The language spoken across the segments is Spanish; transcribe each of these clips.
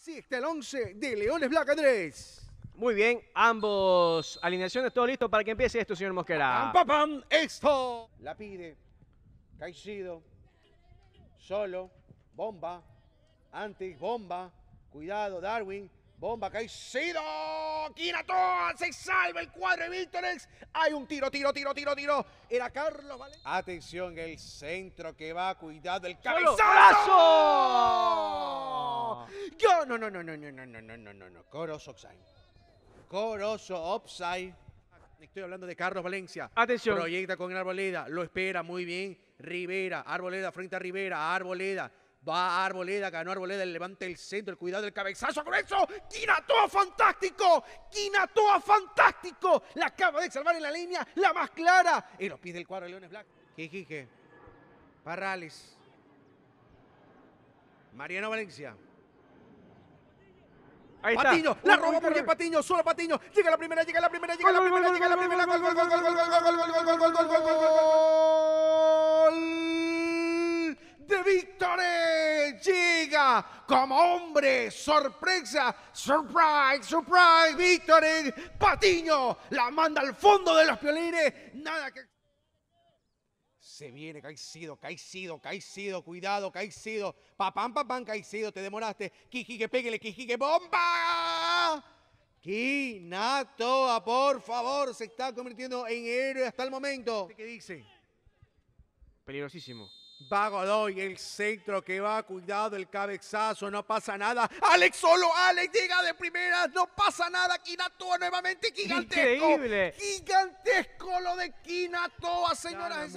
Así está el 11 de Leones Black Andrés. Muy bien, ambos alineaciones, todo listo para que empiece esto, señor Mosquera. ¡Pam, pam, pam! esto La pide, Caicido. solo, bomba, antes, bomba, cuidado, Darwin, Bomba Caicedo. Quinato. Se salva el cuadro de Víctores. Hay un tiro, tiro, tiro, tiro, tiro. Era Carlos ¿vale? Atención, el centro que va. Cuidado, el cabezazo no, no, no, no, no, no, no, no, no, no, no. Corozo Opsai. Corozo Opsai. Estoy hablando de Carlos Valencia. Atención. Proyecta con el Arboleda. Lo espera muy bien. Rivera. Arboleda frente a Rivera. Arboleda. Va Arboleda, ganó Arboleda, levanta el centro, el cuidado del cabezazo con eso. Quinatoa fantástico, Quinatoa fantástico. La acaba de salvar en la línea, la más clara. Y los pies del cuadro de Leones Black. Quijique, Parrales, Mariano Valencia. Ahí Patiño, la roba porque Patiño, solo Patiño. Llega la primera, llega la primera, llega la primera, llega la primera. Gol, gol, gol, gol, gol, gol, gol, gol, gol, gol, gol, gol, De Víctores llega como hombre, sorpresa, surprise, surprise, Victory. Patiño, la manda al fondo de los piolines, nada que... Se viene Caicido, Caicido, Caicido, cuidado, Caicido. Papam, papam, Caicido, te demoraste. Quijique, pégale, Quijique, bomba. Kinatoa, ah, por favor, se está convirtiendo en héroe hasta el momento. ¿Qué dice? Peligrosísimo. Va Godoy, el centro que va, cuidado el cabezazo, no pasa nada. Alex solo, Alex llega de primera, no pasa nada. Kinatoa nuevamente gigantesco. Increíble. Gigantesco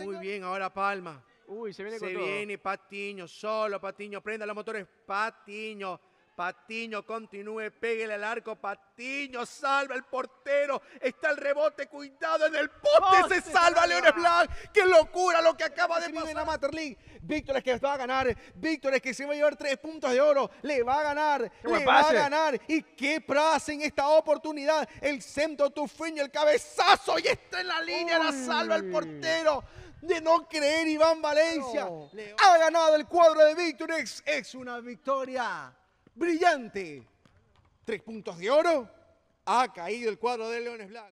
muy bien, ahora Palma. Uy, se viene con Se viene Patiño, solo Patiño. Prenda los motores, Patiño. Patiño continúe, pégale al arco, Patiño salva el portero, está el rebote, cuidado en el poste, se, salva, Leones Black, qué locura lo que acaba de pasar. en la Mater League, Víctor es que va a ganar, Víctor es que se va a llevar tres puntos de oro, le va a ganar, le va a ganar, y qué prace en esta oportunidad, el centro Tufiño, el cabezazo, y está en la línea, la salva el portero de no creer Iván Valencia. Ha ganado el cuadro de Víctor, Es una victoria brillante. Tres puntos de oro. Ha caído el cuadro de Leones Blancos.